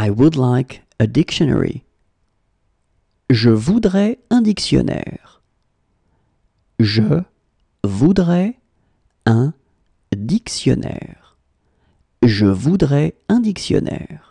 I would like a dictionary. Je voudrais un dictionnaire. Je voudrais un dictionnaire. Je voudrais un dictionnaire.